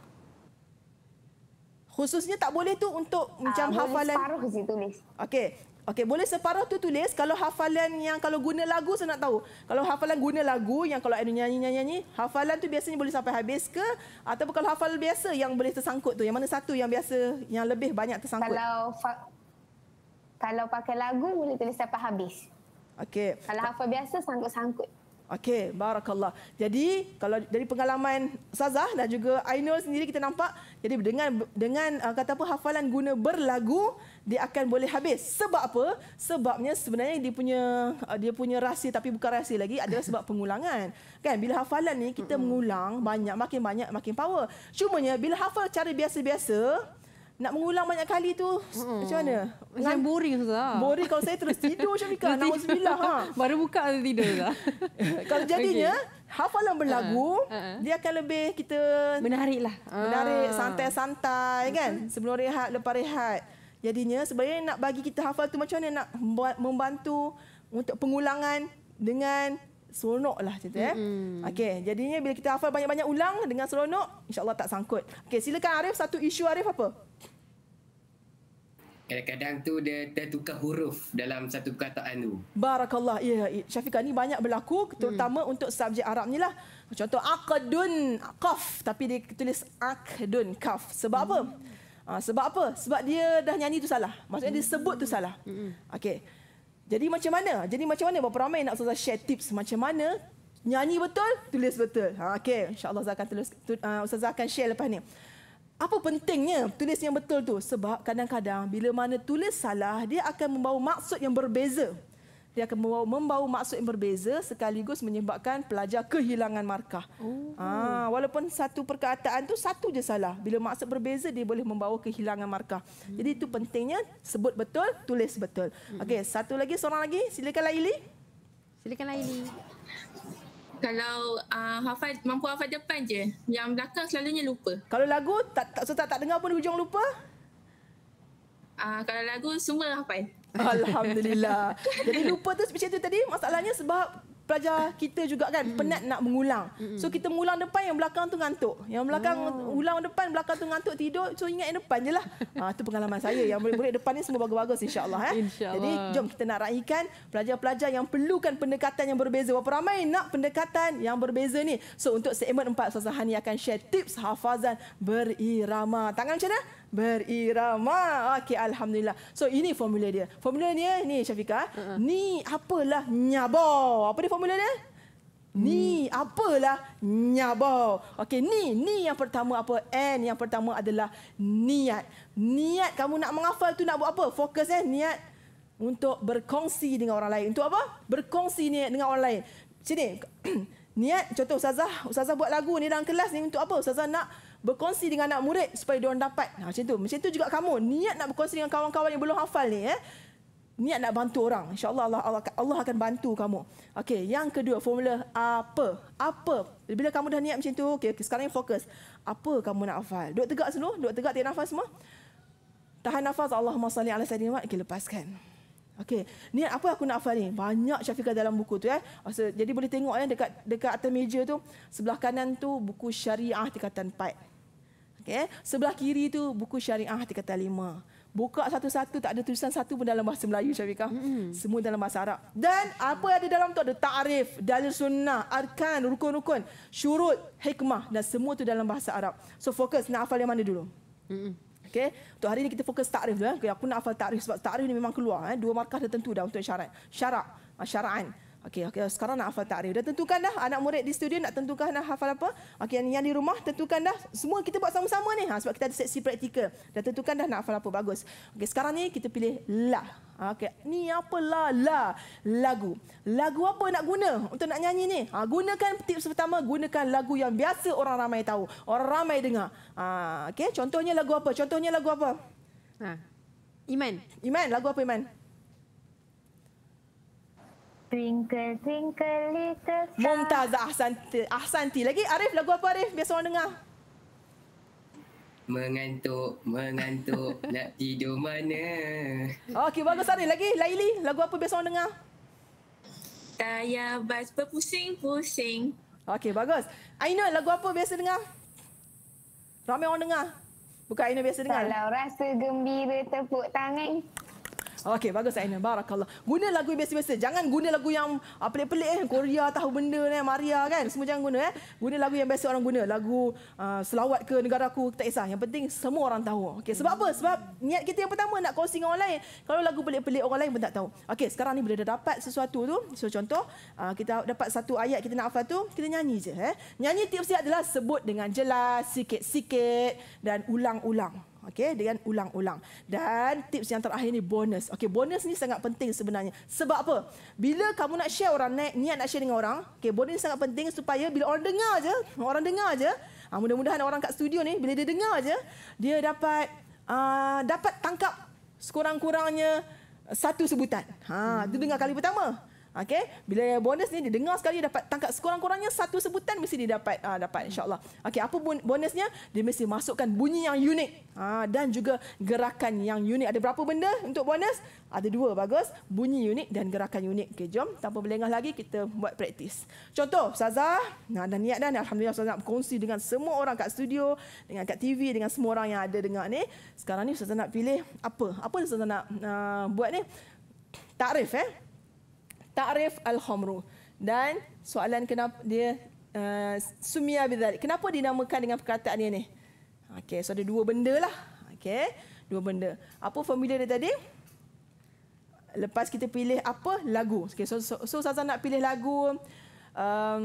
Khususnya tak boleh tu untuk ah, macam uh, hafalan. Boleh separuh je tulis. Okey. Okey, boleh separuh tu tulis. Kalau hafalan yang kalau guna lagu saya nak tahu. Kalau hafalan guna lagu yang kalau ada nyanyi-nyanyi, hafalan tu biasanya boleh sampai habis ke ataupun kalau hafal biasa yang boleh tersangkut tu. Yang mana satu yang biasa yang lebih banyak tersangkut? Kalau kalau pakai lagu boleh tulis sampai habis. Okey. Kalau hafal biasa sangkut-sangkut. Okey, barakallah. Jadi kalau dari pengalaman Sazah dan juga Ainul sendiri kita nampak jadi dengan dengan uh, kata apa hafalan guna berlagu dia akan boleh habis. Sebab apa? Sebabnya sebenarnya dia punya uh, dia punya rahsia tapi bukan rahsia lagi adalah sebab pengulangan. Kan? Bila hafalan ni kita mengulang banyak makin banyak makin power. Cuma Cumanya bila hafal cara biasa-biasa nak mengulang banyak kali tu uh-uh. macam mana? Macam Lang- boring sudah. Boring kalau saya terus tidur macam Mika. Nauzubillah. Ha. Baru buka atau tidur sudah.
kalau jadinya, okay.
hafalan berlagu, uh-huh. dia akan lebih kita... Menarik lah. Menarik, ah. santai-santai uh-huh. kan? Sebelum rehat, lepas rehat. Jadinya sebenarnya nak bagi kita hafal tu macam mana nak membantu untuk pengulangan dengan seronok lah cerita eh. Mm-hmm. Okey, jadinya bila kita hafal banyak-banyak ulang dengan seronok, insya-Allah tak sangkut. Okey, silakan Arif satu isu Arif apa?
kadang-kadang tu dia tertukar huruf dalam satu perkataan tu.
Barakallah. Ya, ya, Syafiqah ni banyak berlaku terutama hmm. untuk subjek Arab ni lah. Contoh aqdun qaf tapi dia tulis aqdun kaf. Sebab hmm. apa? Ah, ha, sebab apa? Sebab dia dah nyanyi tu salah. Maksudnya hmm. dia sebut tu hmm. salah. Hmm. Okey. Jadi macam mana? Jadi macam mana berapa ramai nak saya share tips macam mana nyanyi betul, tulis betul. Ha okey, insya-Allah saya akan tulis tu, uh, ah, ustazah akan share lepas ni apa pentingnya tulis yang betul tu? Sebab kadang-kadang bila mana tulis salah, dia akan membawa maksud yang berbeza. Dia akan membawa, membawa maksud yang berbeza sekaligus menyebabkan pelajar kehilangan markah. Oh. Aa, ha, walaupun satu perkataan tu satu je salah. Bila maksud berbeza, dia boleh membawa kehilangan markah. Hmm. Jadi itu pentingnya sebut betul, tulis betul. Hmm. Okey, satu lagi, seorang lagi. Silakan Laili. Silakan Laili.
Kalau uh, ah, hafal, mampu hafal depan je. Yang belakang selalunya
lupa. Kalau lagu, tak, tak, so tak, tak dengar pun hujung lupa? Uh, kalau lagu, semua hafal. Alhamdulillah. Jadi lupa tu macam tu tadi, masalahnya sebab pelajar kita juga kan penat nak mengulang. So kita mengulang depan yang belakang tu ngantuk. Yang belakang oh. ulang depan belakang tu ngantuk tidur. So ingat yang depan je lah. Ha, tu pengalaman saya. Yang murid-murid depan ni semua bagus-bagus insyaAllah. Eh. Insya Allah. Jadi jom kita nak raikan pelajar-pelajar yang perlukan pendekatan yang berbeza. Berapa ramai nak pendekatan yang berbeza ni. So untuk segmen 4, Ustazah Hani akan share tips hafazan berirama. Tangan macam mana? Berirama. Okey, Alhamdulillah. So, ini formula dia. Formula dia, ni Syafiqah. Uh-huh. Ni apalah nyabo. Apa dia formula dia? Hmm. Ni apalah nyabo. Okey, ni. Ni yang pertama apa? N yang pertama adalah niat. Niat kamu nak menghafal tu nak buat apa? Fokus eh, niat untuk berkongsi dengan orang lain. Untuk apa? Berkongsi niat dengan orang lain. Sini, niat contoh Ustazah, Ustazah buat lagu ni dalam kelas ni untuk apa? Ustazah nak berkongsi dengan anak murid supaya dia orang dapat. Nah, ha, macam tu. Macam tu juga kamu niat nak berkongsi dengan kawan-kawan yang belum hafal ni eh. Niat nak bantu orang. InsyaAllah Allah, Allah, Allah akan bantu kamu. Okey, yang kedua formula apa? Apa? Bila kamu dah niat macam tu, okey, okay, sekarang fokus. Apa kamu nak hafal? Duduk tegak dulu, duduk tegak tiap nafas semua. Tahan nafas Allahumma salli ala sayyidina Muhammad. Okey, lepaskan. Okey, niat apa aku nak hafal ni? Banyak syafiqah dalam buku tu eh. jadi boleh tengok eh dekat dekat atas meja tu, sebelah kanan tu buku syariah tingkatan 4. Okay. Eh? Sebelah kiri tu buku syariah tingkatan lima. Buka satu-satu, tak ada tulisan satu pun dalam bahasa Melayu, Syafiqah. Mm-hmm. Semua dalam bahasa Arab. Dan apa ada dalam tu ada ta'rif, dalil sunnah, arkan, rukun-rukun, syurut, hikmah. Dan semua tu dalam bahasa Arab. So fokus, nak hafal yang mana dulu? Mm-hmm. Okay. Untuk hari ini kita fokus ta'rif dulu. Eh. Aku nak hafal ta'rif sebab ta'rif ni memang keluar. Eh. Dua markah tertentu dah untuk syarat. Syarat, ah, syaraan. Syara'an. Okey, okey. Sekarang nak hafal takrif. Dah tentukan dah anak murid di studio nak tentukan nak hafal apa? Okey, yang di rumah tentukan dah. Semua kita buat sama-sama ni. Ha, sebab kita ada seksi praktikal. Dah tentukan dah nak hafal apa? Bagus. Okey, sekarang ni kita pilih lah. Okey, ni apa lah lah lagu. Lagu apa nak guna untuk nak nyanyi ni? Ha, gunakan tips pertama, gunakan lagu yang biasa orang ramai tahu, orang ramai dengar. Ha, okey, contohnya lagu apa? Contohnya lagu apa? Ha. Iman. Iman, lagu apa Iman. Twinkle, twinkle, little star. Mumtaz Ahsanti. Ahsanti. Lagi, Arif, lagu apa Arif? Biasa orang dengar.
Mengantuk, mengantuk, nak tidur mana?
Okey, bagus Arif. Lagi, Laili, lagu apa biasa orang dengar? Taya bas berpusing, pusing. Okey, bagus. Aina, lagu apa biasa dengar? Ramai orang dengar. Bukan Aina biasa dengar. Kalau
rasa gembira, tepuk tangan.
Okey, bagus Aina. Barakallah. Guna lagu yang biasa-biasa. Jangan guna lagu yang ah, pelik-pelik eh. Korea tahu benda ni, eh. Maria kan. Semua jangan guna eh. Guna lagu yang biasa orang guna. Lagu uh, selawat ke negaraku tak kisah. Yang penting semua orang tahu. Okey, sebab apa? Sebab niat kita yang pertama nak kongsi dengan orang lain. Kalau lagu pelik-pelik orang lain pun tak tahu. Okey, sekarang ni bila dah dapat sesuatu tu, so contoh, uh, kita dapat satu ayat kita nak hafal tu, kita nyanyi je eh. Nyanyi tiap-tiap adalah sebut dengan jelas, sikit-sikit dan ulang-ulang okey dengan ulang-ulang dan tips yang terakhir ni bonus okey bonus ni sangat penting sebenarnya sebab apa bila kamu nak share orang naik niat nak share dengan orang okey bonus ni sangat penting supaya bila orang dengar aje orang dengar aje ha, mudah-mudahan orang kat studio ni bila dia dengar aje dia dapat uh, dapat tangkap sekurang-kurangnya satu sebutan ha hmm. dia dengar kali pertama Okey, bila bonus ni dia dengar sekali dapat tangkap sekurang-kurangnya satu sebutan mesti dia dapat uh, dapat insyaallah. Okey, apa bonusnya? Dia mesti masukkan bunyi yang unik uh, dan juga gerakan yang unik. Ada berapa benda untuk bonus? Ada dua, bagus. Bunyi unik dan gerakan unik. Okey, jom tanpa berlengah lagi kita buat praktis. Contoh, Saza, nah dan niat dan alhamdulillah Saza nak berkongsi dengan semua orang kat studio, dengan kat TV, dengan semua orang yang ada dengar ni. Sekarang ni Saza nak pilih apa? Apa yang Saza nak uh, buat ni? Takrif eh ta'rif al-khamru dan soalan kenapa dia uh, sumia bidzalik kenapa dinamakan dengan perkataan ini okey so ada dua benda lah okey dua benda apa formula dia tadi lepas kita pilih apa lagu Okay, so so, so, so nak pilih lagu um,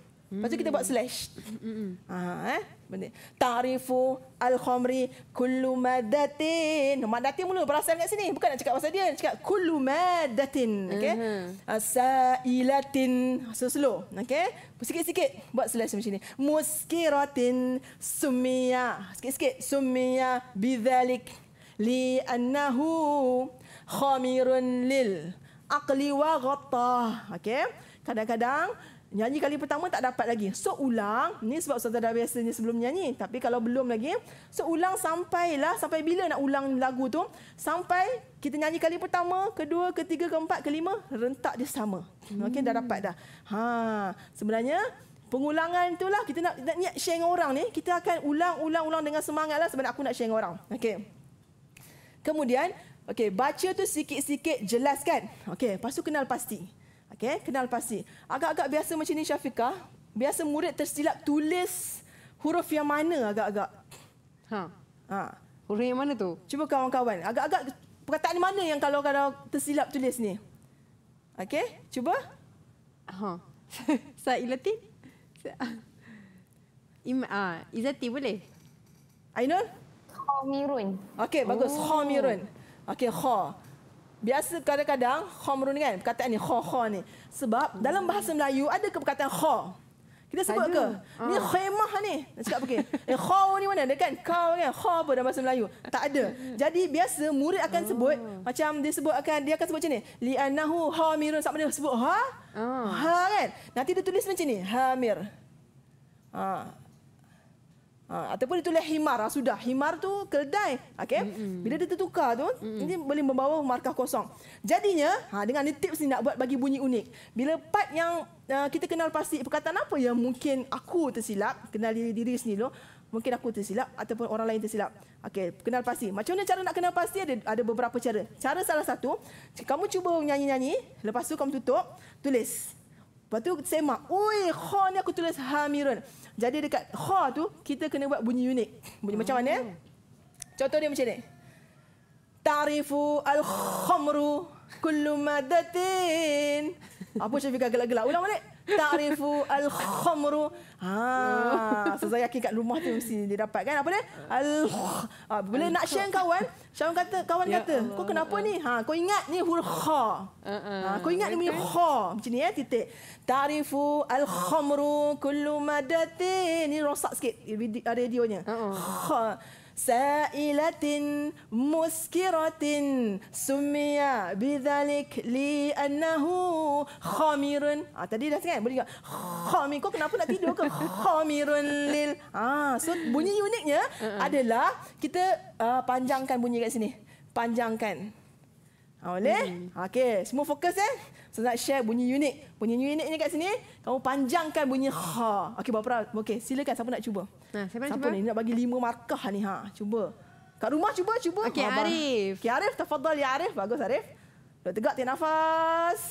Lepas tu kita buat slash. Ha, eh? Benda. Ta'rifu al-khamri kullu madatin. Madatin mula perasaan kat sini. Bukan nak cakap pasal dia. cakap kullu madatin. Okay? Sa'ilatin. Slow-slow. Okay? Sikit-sikit. Buat slash macam ni. Muskiratin sumia. Sikit-sikit. Sumia li Li'annahu khamirun lil. Aqli wa ghatah. Okay? Kadang-kadang Nyanyi kali pertama tak dapat lagi. So ulang, ni sebab Ustazah dah biasanya sebelum nyanyi. Tapi kalau belum lagi, so ulang sampailah, sampai bila nak ulang lagu tu? Sampai kita nyanyi kali pertama, kedua, ketiga, keempat, kelima, rentak dia sama. Hmm. Okey, dah dapat dah. Ha, sebenarnya pengulangan itulah kita nak, nak niat share dengan orang ni. Kita akan ulang, ulang, ulang dengan semangat lah sebab aku nak share dengan orang. Okey. Kemudian, okey, baca tu sikit-sikit jelaskan. Okey, lepas tu kenal pasti. Okay, kenal pasti. Agak-agak biasa macam ni Syafiqah, biasa murid tersilap tulis huruf yang mana agak-agak. Ha. Ha. Huruf yang mana tu? Cuba kawan-kawan, agak-agak perkataan mana yang kalau kalau tersilap tulis ni? Okey, cuba. Ha. Sa ilati? Im ah, izati boleh. Ainul? Khamirun. Okey, bagus. Oh. Khamirun. Okey, Okay, kha. Biasa kadang-kadang khomrun kan perkataan ni kho kho ni. Sebab hmm. dalam bahasa Melayu ada ke perkataan kho? Kita sebut ke? Ha. Ni ah. khaimah ni. Nak cakap apa Eh kho ni mana? Dia kan kau kan kho apa dalam bahasa Melayu? Tak ada. Jadi biasa murid akan sebut oh. macam dia sebut akan dia akan sebut macam ni. Li annahu hamirun sama dia sebut ha? Oh. Ha kan? Nanti dia tulis macam ni. Hamir. Ha. Ha, ataupun ditulis himar. Ha, sudah. Himar tu keledai. Okay? Mm-hmm. Bila dia tertukar tu, mm-hmm. ini boleh membawa markah kosong. Jadinya, ha, dengan ni tips ni nak buat bagi bunyi unik. Bila part yang uh, kita kenal pasti perkataan apa yang mungkin aku tersilap, kenal diri sendiri dulu, mungkin aku tersilap ataupun orang lain tersilap. Okey, kenal pasti. Macam mana cara nak kenal pasti? Ada, ada beberapa cara. Cara salah satu, kamu cuba nyanyi-nyanyi, lepas tu kamu tutup, tulis. Lepas tu semak. Ui, ha ni aku tulis hamirun. Jadi dekat ha tu, kita kena buat bunyi unik. Bunyi hmm. macam mana? Hmm. Contoh dia macam ni. Tarifu al-khamru kullu madatin. Apa Syafiqah gelak-gelak? Ulang balik. Tarifu Al-Khamru. Ha, so saya yakin rumah tu mesti dia dapat kan. Apa dia? Ya. al ha, boleh nak share kawan, Kawan kata, kawan ya kata, kau kenapa ni? Ha, kau ingat ni huruf kha.
Uh-uh. ha, kau ingat okay. ni punya kha.
Macam ni ya, titik. Tarifu Al-Khamru Kullu Madatin. Ni rosak sikit eh, radio nya. Uh-uh. سائلة مسكرة سمي li, anahu خمير ah, tadi dah sengaja kan? boleh juga خمير kau kenapa nak tidur ke Khamirun lil. ah, so bunyi uniknya uh-uh. adalah kita uh, panjangkan bunyi kat sini panjangkan ah, boleh? Okey, semua fokus eh. Saya nak share bunyi unik. Bunyi unik ni kat sini. Kamu panjangkan bunyi ha. Okey, Bapak Rahul. Okey, silakan. Siapa nak cuba? Ha, siapa nak siapa cuba? Siapa ni? Nak bagi lima markah ni. Ha. Cuba. Kat rumah cuba, cuba. Okey, Arif. Okey, Arif. Tafadhal ya, Arif. Bagus, Arif. Duduk tegak, tiap nafas.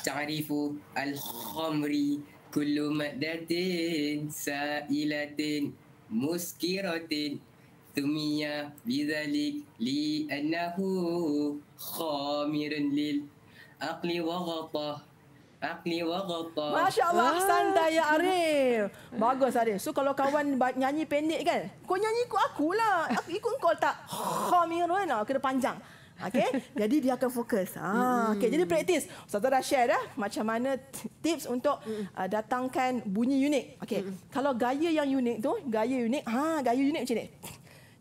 Ta'rifu al-khamri kullu maddatin sa'ilatin muskiratin سمي بذلك لأنه خامر لل عقل وغطى عقل وغطى ما شاء الله أحسن دا يا عريف
bagus عريف so kalau kawan nyanyi pendek kan kau nyanyi ikut aku lah aku ikut kau tak خامر lah kena panjang Okay, jadi dia akan fokus. Ha, mm-hmm. okay, jadi praktis. Ustazah dah share dah macam mana tips untuk uh, datangkan bunyi unik. Okay, kalau gaya yang unik tu, gaya unik, ha, gaya unik macam ni.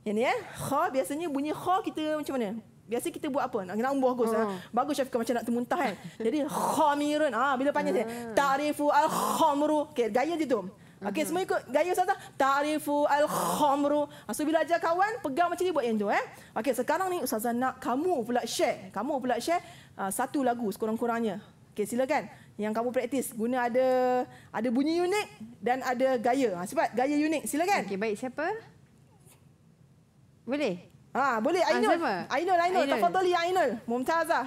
Yang ni eh. Kha biasanya bunyi kha kita macam mana? Biasa kita buat apa? Nak kena umbuh bagus. Uh. Ha? Bagus Syafiqah macam nak termuntah kan. Jadi khamirun. Ah ha, bila panggil uh. dia. Hmm. Ta'rifu al-khamru. Okay, gaya dia tu. Okey, hmm. semua ikut gaya Ustazah. Ta'rifu al-khamru. Ah, so, bila ajar kawan, pegang macam ni buat yang tu. Eh? Okey, sekarang ni Ustazah nak kamu pula share. Kamu pula share uh, satu lagu sekurang-kurangnya. Okey, silakan. Yang kamu praktis. Guna ada ada bunyi unik dan ada gaya. Ha, ah, sebab gaya unik. Silakan. Okey, baik. Siapa? Ha, boleh. Ah, ha, boleh Ainul. Ainul,
Ainul,
tafadhali
ya Ainul.
Mumtaza.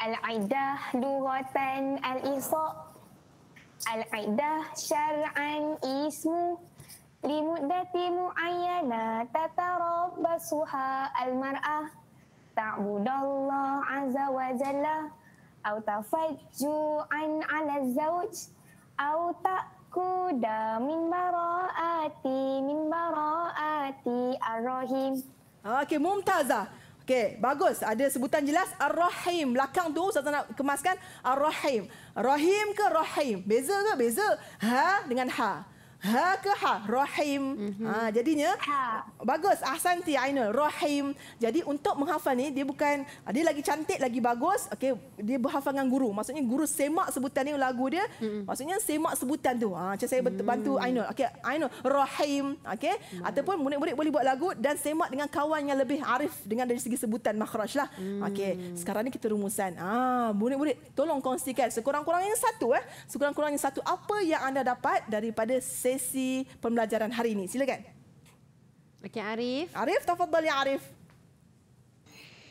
Al-Aidah lughatan al-Isaq. Al-Aidah syar'an ismu. Limudati mu'ayyana tatarabbasuha al-mar'ah. Ta'budallah azza wa jalla. Au An ala zawj. Au ta'
kuda min bara'ati min bara'ati ar-rahim. Ah, okey, Mumtazah. Okey, bagus. Ada sebutan jelas Ar-Rahim. Belakang tu saya nak kemaskan Ar-Rahim. Rahim ke Rahim? Beza ke? Beza. Ha dengan ha. Ha ke ha? Rahim. Mhm. Ha, jadinya. Ha. Bagus. Ahsanti Aina. Rahim. Jadi untuk menghafal ni, dia bukan, ah, dia lagi cantik, lagi bagus. Okay, dia berhafal dengan guru. Maksudnya guru semak sebutan ni lagu dia. Mhm. Maksudnya semak sebutan tu. Ha, macam saya bantu Aina. Okay, Aina. Rahim. Okay. Mhm. Ataupun murid-murid boleh buat lagu dan semak dengan kawan yang lebih arif dengan dari segi sebutan makhraj lah. Okay. Sekarang ni kita rumusan. Ah, ha, murid-murid tolong kongsikan. Sekurang-kurangnya satu eh. Sekurang-kurangnya satu. Apa yang anda dapat daripada semak sesi pembelajaran hari ini. Silakan. Okey, Arif. Arif, tafadhal ya Arif.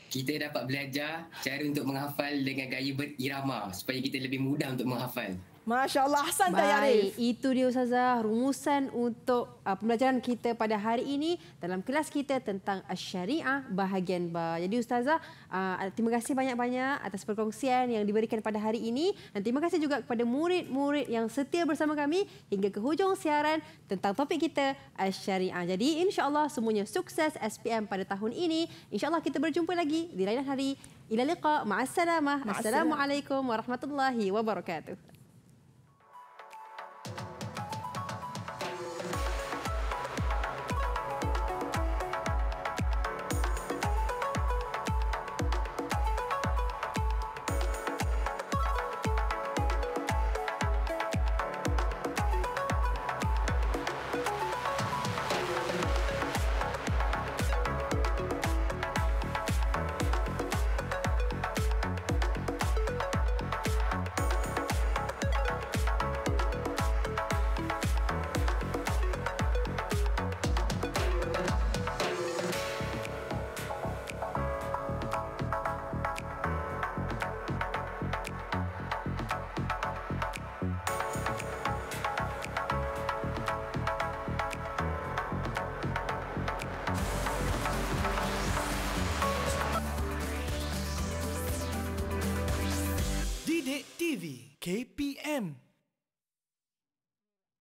Kita dapat belajar cara untuk menghafal dengan gaya berirama supaya kita lebih mudah untuk menghafal.
Masya Allah, Hassan Baik, Tayarif. itu dia
Ustazah, rumusan untuk uh, pembelajaran kita pada hari ini dalam kelas kita tentang syariah bahagian bah. Jadi Ustazah, uh, terima kasih banyak-banyak atas perkongsian yang diberikan pada hari ini. Dan terima kasih juga kepada murid-murid yang setia bersama kami hingga ke hujung siaran tentang topik kita ah, syariah. Jadi insya Allah semuanya sukses SPM pada tahun ini. Insya Allah kita berjumpa lagi di lain hari. Ila liqa, ma'assalamah. Assalamualaikum warahmatullahi wabarakatuh.